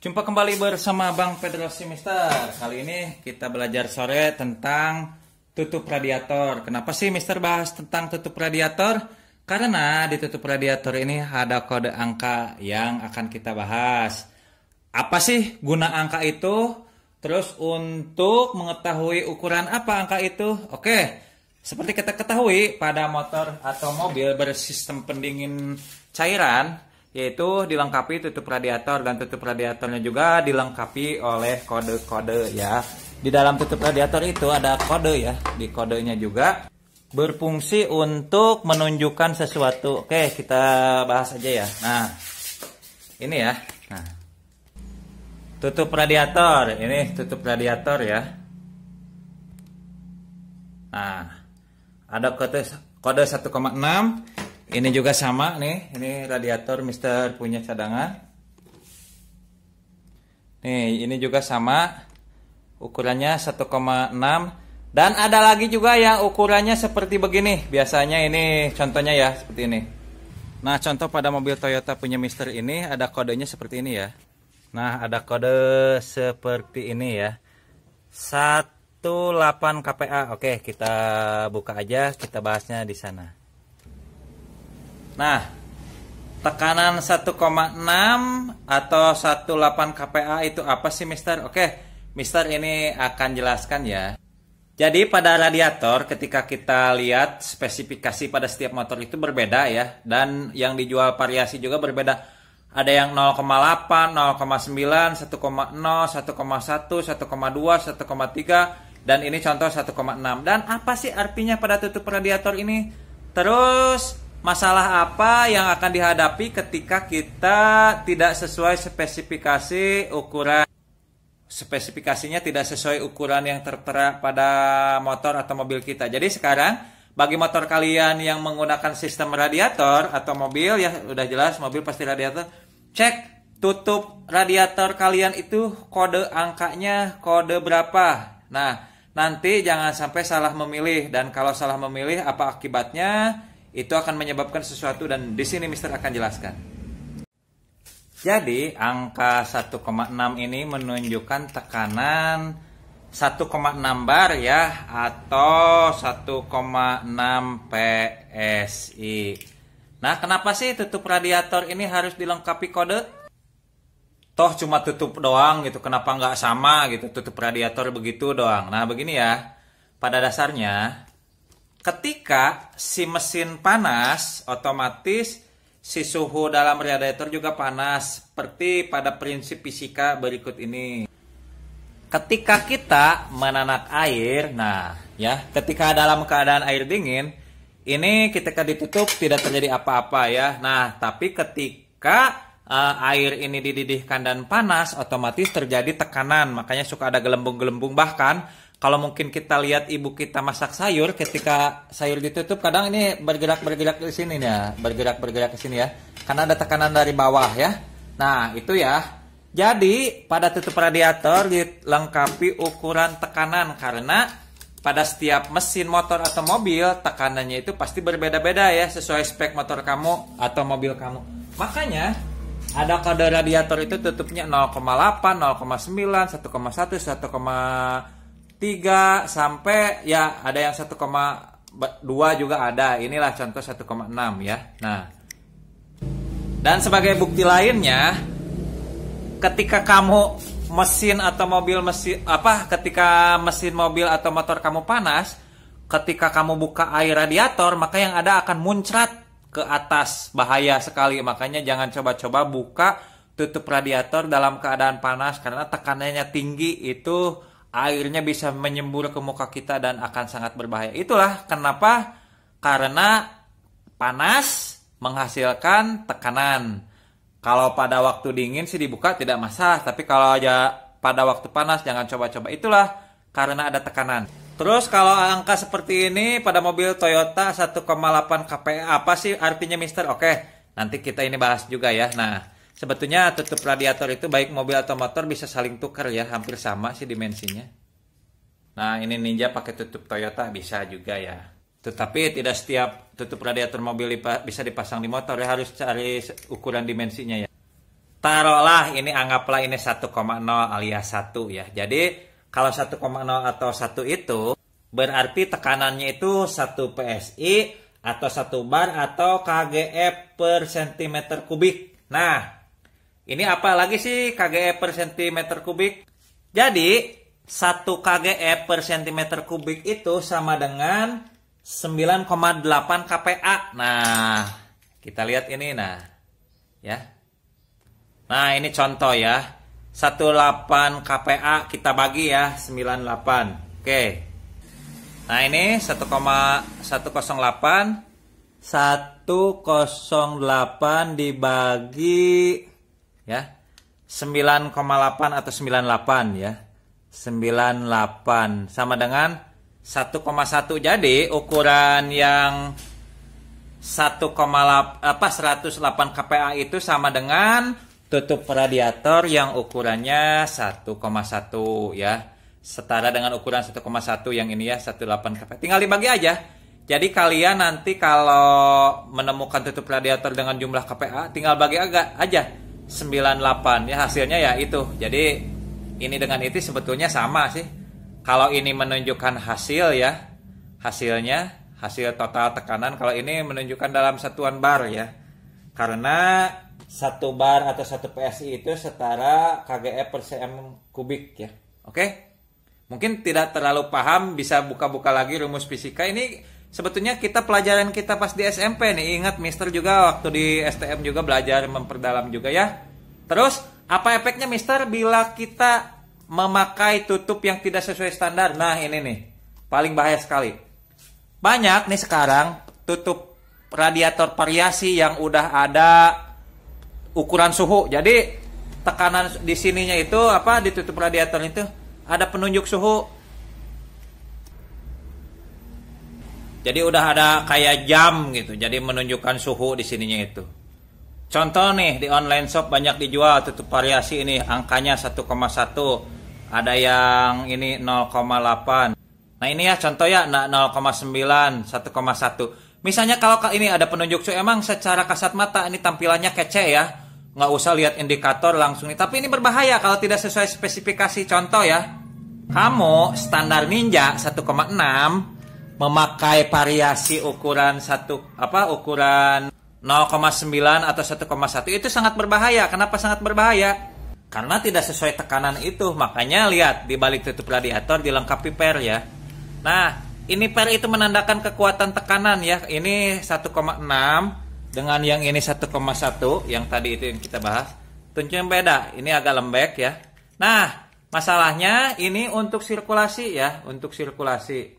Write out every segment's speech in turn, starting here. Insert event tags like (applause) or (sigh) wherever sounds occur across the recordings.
Jumpa kembali bersama Bang Pedro Mister. Kali ini kita belajar sore tentang tutup radiator. Kenapa sih Mister bahas tentang tutup radiator? Karena di tutup radiator ini ada kode angka yang akan kita bahas. Apa sih guna angka itu? Terus untuk mengetahui ukuran apa angka itu? Oke, seperti kita ketahui pada motor atau mobil bersistem pendingin cairan yaitu dilengkapi tutup radiator dan tutup radiatornya juga dilengkapi oleh kode-kode ya. Di dalam tutup radiator itu ada kode ya, di kodenya juga berfungsi untuk menunjukkan sesuatu. Oke, kita bahas aja ya. Nah, ini ya. Nah. Tutup radiator, ini tutup radiator ya. Nah, ada kode kode 1,6 ini juga sama nih, ini radiator Mister punya cadangan. Nih, ini juga sama ukurannya 1,6 dan ada lagi juga yang ukurannya seperti begini. Biasanya ini contohnya ya seperti ini. Nah, contoh pada mobil Toyota punya Mister ini ada kodenya seperti ini ya. Nah, ada kode seperti ini ya. 18 KPA. Oke, kita buka aja, kita bahasnya di sana. Nah, tekanan 1,6 atau 18 kPa itu apa sih, Mister? Oke, Mister ini akan jelaskan ya. Jadi pada radiator ketika kita lihat spesifikasi pada setiap motor itu berbeda ya dan yang dijual variasi juga berbeda ada yang 0,8, 0,9, 1,0, 1,1, 1,2, 1,3 dan ini contoh 1,6. Dan apa sih artinya pada tutup radiator ini? Terus masalah apa yang akan dihadapi ketika kita tidak sesuai spesifikasi ukuran spesifikasinya tidak sesuai ukuran yang tertera pada motor atau mobil kita. Jadi sekarang bagi motor kalian yang menggunakan sistem radiator atau mobil ya udah jelas mobil pasti radiator. Cek tutup radiator kalian itu kode angkanya kode berapa. Nah, nanti jangan sampai salah memilih dan kalau salah memilih apa akibatnya? itu akan menyebabkan sesuatu dan di sini Mister akan jelaskan. Jadi angka 1,6 ini menunjukkan tekanan 1,6 bar ya atau 1,6 PSI. Nah, kenapa sih tutup radiator ini harus dilengkapi kode? Toh cuma tutup doang gitu, kenapa nggak sama gitu tutup radiator begitu doang. Nah, begini ya, pada dasarnya ketika si mesin panas, otomatis si suhu dalam radiator juga panas, seperti pada prinsip fisika berikut ini. Ketika kita menanak air, nah ya, ketika dalam keadaan air dingin, ini ketika ditutup tidak terjadi apa-apa ya. Nah, tapi ketika uh, air ini dididihkan dan panas, otomatis terjadi tekanan. Makanya suka ada gelembung-gelembung bahkan kalau mungkin kita lihat ibu kita masak sayur ketika sayur ditutup kadang ini bergerak-bergerak ke sini ya, bergerak-bergerak ke sini ya. Karena ada tekanan dari bawah ya. Nah, itu ya. Jadi, pada tutup radiator dilengkapi ukuran tekanan karena pada setiap mesin motor atau mobil tekanannya itu pasti berbeda-beda ya sesuai spek motor kamu atau mobil kamu. Makanya ada kode radiator itu tutupnya 0,8, 0,9, 1,1, 1,3 sampai ya ada yang 1,2 juga ada. Inilah contoh 1,6 ya. Nah. Dan sebagai bukti lainnya ketika kamu mesin atau mobil mesin apa ketika mesin mobil atau motor kamu panas, ketika kamu buka air radiator maka yang ada akan muncrat ke atas bahaya sekali makanya jangan coba-coba buka tutup radiator dalam keadaan panas karena tekanannya tinggi itu airnya bisa menyembur ke muka kita dan akan sangat berbahaya itulah kenapa karena panas menghasilkan tekanan kalau pada waktu dingin sih dibuka tidak masalah tapi kalau aja pada waktu panas jangan coba-coba itulah karena ada tekanan Terus kalau angka seperti ini pada mobil Toyota 1,8 kPA apa sih artinya Mister? Oke, nanti kita ini bahas juga ya. Nah, sebetulnya tutup radiator itu baik mobil atau motor bisa saling tukar ya, hampir sama sih dimensinya. Nah, ini Ninja pakai tutup Toyota bisa juga ya. Tetapi tidak setiap tutup radiator mobil bisa dipasang di motor ya, harus cari ukuran dimensinya ya. Taruhlah ini anggaplah ini 1,0 alias 1 ya. Jadi kalau 1,0 atau 1 itu berarti tekanannya itu 1 PSI atau 1 bar atau KGF e per cm kubik. Nah, ini apa lagi sih KGF e per cm kubik? Jadi, 1 KGF e per cm kubik itu sama dengan 9,8 kPa. Nah, kita lihat ini nah. Ya. Nah, ini contoh ya. 18 KPA kita bagi ya 98 oke nah ini 1,108 108 dibagi ya 9,8 atau 98 ya 98 sama dengan 1,1 jadi ukuran yang 1,8 apa 108 KPA itu sama dengan tutup radiator yang ukurannya 1,1 ya setara dengan ukuran 1,1 yang ini ya 18 tinggal dibagi aja jadi kalian nanti kalau menemukan tutup radiator dengan jumlah KPA tinggal bagi agak aja 98 ya hasilnya ya itu jadi ini dengan itu sebetulnya sama sih kalau ini menunjukkan hasil ya hasilnya hasil total tekanan kalau ini menunjukkan dalam satuan bar ya karena satu bar atau satu PSI itu setara KGF e per cm kubik ya. Oke? Mungkin tidak terlalu paham bisa buka-buka lagi rumus fisika ini sebetulnya kita pelajaran kita pas di SMP nih. Ingat Mister juga waktu di STM juga belajar memperdalam juga ya. Terus apa efeknya Mister bila kita memakai tutup yang tidak sesuai standar? Nah, ini nih. Paling bahaya sekali. Banyak nih sekarang tutup radiator variasi yang udah ada ukuran suhu. Jadi tekanan di sininya itu apa di tutup radiator itu ada penunjuk suhu. Jadi udah ada kayak jam gitu. Jadi menunjukkan suhu di sininya itu. Contoh nih di online shop banyak dijual tutup variasi ini angkanya 1,1 ada yang ini 0,8 Nah ini ya contoh ya 0,9, nah, 1,1. Misalnya kalau ini ada penunjuk suhu, emang secara kasat mata ini tampilannya kece ya nggak usah lihat indikator langsung nih tapi ini berbahaya kalau tidak sesuai spesifikasi contoh ya kamu standar ninja 1,6 memakai variasi ukuran satu apa ukuran 0,9 atau 1,1 itu sangat berbahaya kenapa sangat berbahaya karena tidak sesuai tekanan itu makanya lihat di balik tutup radiator dilengkapi per ya nah ini per itu menandakan kekuatan tekanan ya ini 1,6 dengan yang ini 1,1 yang tadi itu yang kita bahas tentunya beda ini agak lembek ya nah masalahnya ini untuk sirkulasi ya untuk sirkulasi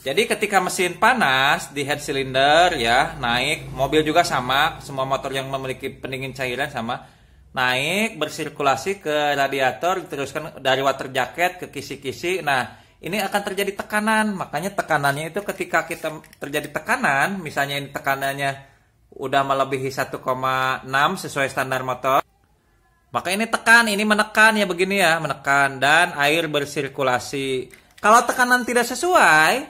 jadi ketika mesin panas di head cylinder ya naik mobil juga sama semua motor yang memiliki pendingin cairan sama naik bersirkulasi ke radiator diteruskan dari water jacket ke kisi-kisi nah ini akan terjadi tekanan. Makanya tekanannya itu ketika kita terjadi tekanan, misalnya ini tekanannya udah melebihi 1,6 sesuai standar motor. Maka ini tekan, ini menekan ya begini ya, menekan dan air bersirkulasi. Kalau tekanan tidak sesuai,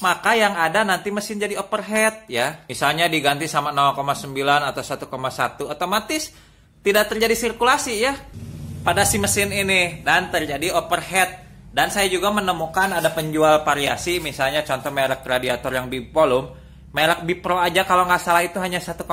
maka yang ada nanti mesin jadi overhead ya. Misalnya diganti sama 0,9 atau 1,1 otomatis tidak terjadi sirkulasi ya pada si mesin ini dan terjadi overhead dan saya juga menemukan ada penjual variasi, misalnya contoh merek radiator yang big volume, merek Bipro aja kalau nggak salah itu hanya 1,1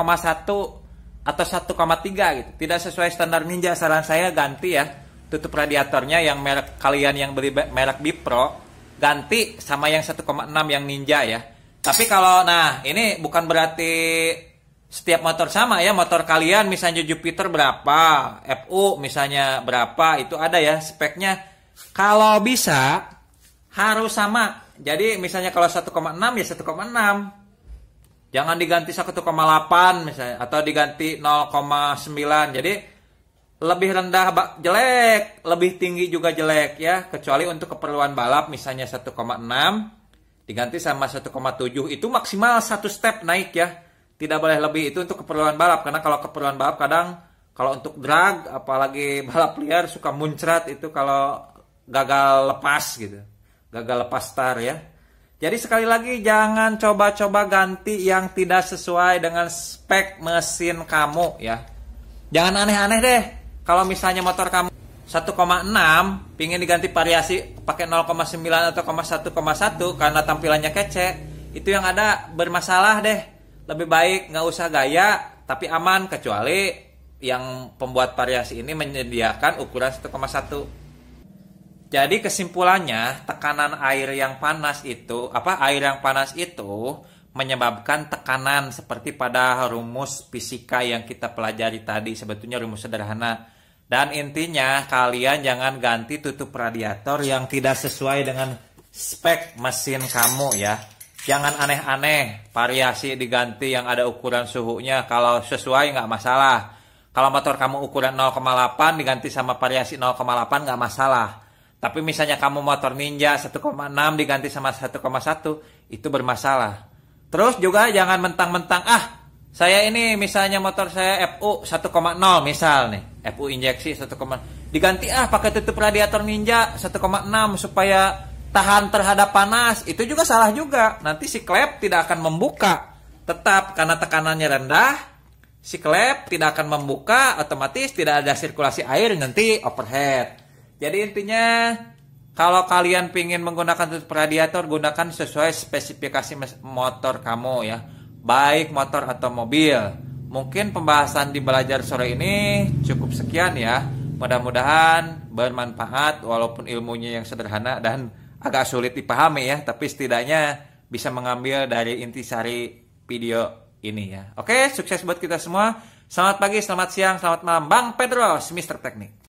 atau 1,3 gitu. Tidak sesuai standar Ninja, saran saya ganti ya tutup radiatornya yang merek kalian yang beli merek Bipro ganti sama yang 1,6 yang Ninja ya. Tapi kalau nah ini bukan berarti setiap motor sama ya motor kalian misalnya Jupiter berapa FU misalnya berapa itu ada ya speknya kalau bisa harus sama. Jadi misalnya kalau 1,6 ya 1,6. Jangan diganti 1,8 misalnya atau diganti 0,9. Jadi lebih rendah jelek, lebih tinggi juga jelek ya, kecuali untuk keperluan balap misalnya 1,6 diganti sama 1,7 itu maksimal satu step naik ya. Tidak boleh lebih itu untuk keperluan balap karena kalau keperluan balap kadang kalau untuk drag apalagi (laughs) balap liar suka muncrat itu kalau gagal lepas gitu. Gagal lepas tar ya. Jadi sekali lagi jangan coba-coba ganti yang tidak sesuai dengan spek mesin kamu ya. Jangan aneh-aneh deh. Kalau misalnya motor kamu 1,6 pingin diganti variasi pakai 0,9 atau 0,11 karena tampilannya kece itu yang ada bermasalah deh lebih baik nggak usah gaya tapi aman kecuali yang pembuat variasi ini menyediakan ukuran 1,1 jadi kesimpulannya, tekanan air yang panas itu apa air yang panas itu menyebabkan tekanan seperti pada rumus fisika yang kita pelajari tadi sebetulnya rumus sederhana. Dan intinya kalian jangan ganti tutup radiator yang tidak sesuai dengan spek mesin kamu ya. Jangan aneh-aneh, variasi diganti yang ada ukuran suhunya. Kalau sesuai nggak masalah. Kalau motor kamu ukuran 0,8 diganti sama variasi 0,8 nggak masalah tapi misalnya kamu motor Ninja 1,6 diganti sama 1,1 itu bermasalah. Terus juga jangan mentang-mentang ah saya ini misalnya motor saya FU 1,0 misal nih FU injeksi 1,0 diganti ah pakai tutup radiator Ninja 1,6 supaya tahan terhadap panas itu juga salah juga nanti si klep tidak akan membuka tetap karena tekanannya rendah si klep tidak akan membuka otomatis tidak ada sirkulasi air nanti overhead jadi intinya kalau kalian ingin menggunakan tutup radiator gunakan sesuai spesifikasi motor kamu ya, baik motor atau mobil. Mungkin pembahasan di belajar sore ini cukup sekian ya. Mudah-mudahan bermanfaat walaupun ilmunya yang sederhana dan agak sulit dipahami ya, tapi setidaknya bisa mengambil dari intisari video ini ya. Oke, sukses buat kita semua. Selamat pagi, selamat siang, selamat malam. Bang Pedros, Mr. Teknik.